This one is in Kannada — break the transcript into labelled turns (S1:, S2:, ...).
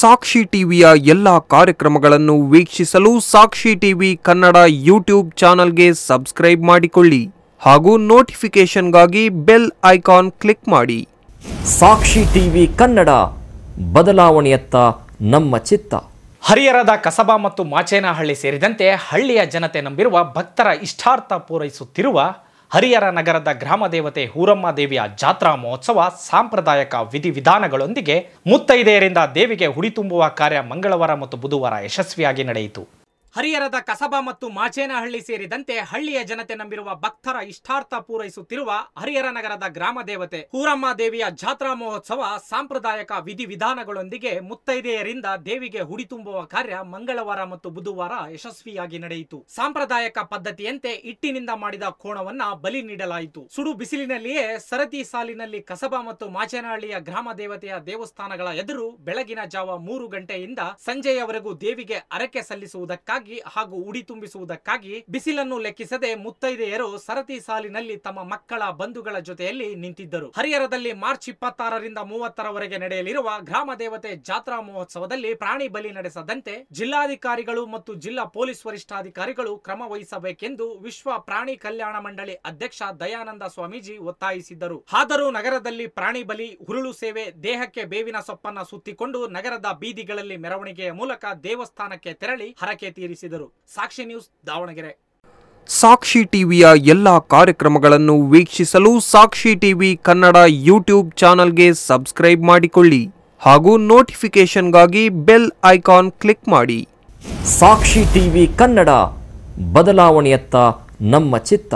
S1: ಸಾಕ್ಷಿ ಟಿವಿಯ ಎಲ್ಲ ಕಾರ್ಯಕ್ರಮಗಳನ್ನು ವೀಕ್ಷಿಸಲು ಸಾಕ್ಷಿ ಟಿವಿ ಕನ್ನಡ ಯೂಟ್ಯೂಬ್ ಚಾನಲ್ಗೆ ಸಬ್ಸ್ಕ್ರೈಬ್ ಮಾಡಿಕೊಳ್ಳಿ ಹಾಗೂ ನೋಟಿಫಿಕೇಶನ್ಗಾಗಿ ಬೆಲ್ ಐಕಾನ್ ಕ್ಲಿಕ್ ಮಾಡಿ ಸಾಕ್ಷಿ ಟಿವಿ ಕನ್ನಡ
S2: ಬದಲಾವಣೆಯತ್ತ ನಮ್ಮ ಚಿತ್ತ
S3: ಹರಿಹರದ ಕಸಬಾ ಮತ್ತು ಮಾಚೇನಹಳ್ಳಿ ಸೇರಿದಂತೆ ಹಳ್ಳಿಯ ಜನತೆ ನಂಬಿರುವ ಭಕ್ತರ ಇಷ್ಟಾರ್ಥ ಪೂರೈಸುತ್ತಿರುವ ಹರಿಹರ ನಗರದ ಗ್ರಾಮ ದೇವತೆ ಹೂರಮ್ಮ ದೇವಿಯ ಜಾತ್ರಾ ಮಹೋತ್ಸವ ಸಾಂಪ್ರದಾಯಿಕ ವಿಧಿವಿಧಾನಗಳೊಂದಿಗೆ ಮುತ್ತೈದೆಯರಿಂದ ದೇವಿಗೆ ಹುಡಿ ತುಂಬುವ ಕಾರ್ಯ ಮಂಗಳವಾರ ಮತ್ತು ಬುಧವಾರ ಯಶಸ್ವಿಯಾಗಿ ನಡೆಯಿತು ಹರಿಹರದ ಕಸಬಾ ಮತ್ತು ಮಾಚೇನಹಳ್ಳಿ ಸೇರಿದಂತೆ ಹಳ್ಳಿಯ ಜನತೆ ನಂಬಿರುವ ಭಕ್ತರ ಇಷ್ಟಾರ್ಥ ಪೂರೈಸುತ್ತಿರುವ ಹರಿಹರ ನಗರದ ಗ್ರಾಮ ದೇವತೆ ಹೂರಮ್ಮ ದೇವಿಯ ಜಾತ್ರಾ ಮಹೋತ್ಸವ ಸಾಂಪ್ರದಾಯಿಕ ವಿಧಿವಿಧಾನಗಳೊಂದಿಗೆ ಮುತ್ತೈದೆಯರಿಂದ ದೇವಿಗೆ ಹುಡಿ ತುಂಬುವ ಕಾರ್ಯ ಮಂಗಳವಾರ ಮತ್ತು ಬುಧವಾರ ಯಶಸ್ವಿಯಾಗಿ ನಡೆಯಿತು ಸಾಂಪ್ರದಾಯಿಕ ಪದ್ಧತಿಯಂತೆ ಇಟ್ಟಿನಿಂದ ಮಾಡಿದ ಕೋಣವನ್ನ ಬಲಿ ನೀಡಲಾಯಿತು ಸುಡು ಬಿಸಿಲಿನಲ್ಲಿಯೇ ಸರತಿ ಸಾಲಿನಲ್ಲಿ ಕಸಬಾ ಮತ್ತು ಮಾಚೇನಹಳ್ಳಿಯ ಗ್ರಾಮ ದೇವತೆಯ ದೇವಸ್ಥಾನಗಳ ಎದುರು ಬೆಳಗಿನ ಜಾವ ಮೂರು ಗಂಟೆಯಿಂದ ಸಂಜೆಯವರೆಗೂ ದೇವಿಗೆ ಅರಕೆ ಸಲ್ಲಿಸುವುದಕ್ಕಾಗಿ ಹಾಗೂ ಉಡಿ ತುಂಬಿಸುವುದಕ್ಕಾಗಿ ಬಿಸಿಲನ್ನು ಲೆಕ್ಕಿಸದೆ ಮುತ್ತೈದೆಯರು ಸರತಿ ಸಾಲಿನಲ್ಲಿ ತಮ್ಮ ಮಕ್ಕಳ ಬಂಧುಗಳ ಜೊತೆಯಲ್ಲಿ ನಿಂತಿದ್ದರು ಹರಿಹರದಲ್ಲಿ ಮಾರ್ಚ್ ಇಪ್ಪತ್ತಾರರಿಂದ ಮೂವತ್ತರವರೆಗೆ ನಡೆಯಲಿರುವ ಗ್ರಾಮ ದೇವತೆ ಜಾತ್ರಾ ಮಹೋತ್ಸವದಲ್ಲಿ ಪ್ರಾಣಿ ಬಲಿ ನಡೆಸದಂತೆ ಜಿಲ್ಲಾಧಿಕಾರಿಗಳು ಮತ್ತು ಜಿಲ್ಲಾ ಪೊಲೀಸ್ ವರಿಷ್ಠಾಧಿಕಾರಿಗಳು ಕ್ರಮ ವಹಿಸಬೇಕೆಂದು ವಿಶ್ವ ಪ್ರಾಣಿ ಕಲ್ಯಾಣ ಮಂಡಳಿ ಅಧ್ಯಕ್ಷ ದಯಾನಂದ ಸ್ವಾಮೀಜಿ ಒತ್ತಾಯಿಸಿದ್ದರು ಆದರೂ ನಗರದಲ್ಲಿ ಪ್ರಾಣಿ ಬಲಿ ಹುರುಳು ಸೇವೆ ದೇಹಕ್ಕೆ ಬೇವಿನ ಸೊಪ್ಪನ್ನ ಸುತ್ತಿಕೊಂಡು ನಗರದ ಬೀದಿಗಳಲ್ಲಿ ಮೆರವಣಿಗೆಯ ಮೂಲಕ ದೇವಸ್ಥಾನಕ್ಕೆ ತೆರಳಿ ಹರಕೆ ತೀರಿ ತಿಳಿಸಿದರು ಸಾಕ್ಷಿ ನ್ಯೂಸ್ ದಾವಣಗೆರೆ
S1: ಸಾಕ್ಷಿ ಟಿವಿಯ ಎಲ್ಲ ಕಾರ್ಯಕ್ರಮಗಳನ್ನು ವೀಕ್ಷಿಸಲು ಸಾಕ್ಷಿ ಟಿವಿ ಕನ್ನಡ ಯೂಟ್ಯೂಬ್ ಚಾನಲ್ಗೆ ಸಬ್ಸ್ಕ್ರೈಬ್ ಮಾಡಿಕೊಳ್ಳಿ ಹಾಗೂ ನೋಟಿಫಿಕೇಶನ್ಗಾಗಿ ಬೆಲ್ ಐಕಾನ್ ಕ್ಲಿಕ್ ಮಾಡಿ ಸಾಕ್ಷಿ ಟಿವಿ ಕನ್ನಡ
S2: ಬದಲಾವಣೆಯತ್ತ ನಮ್ಮ ಚಿತ್ತ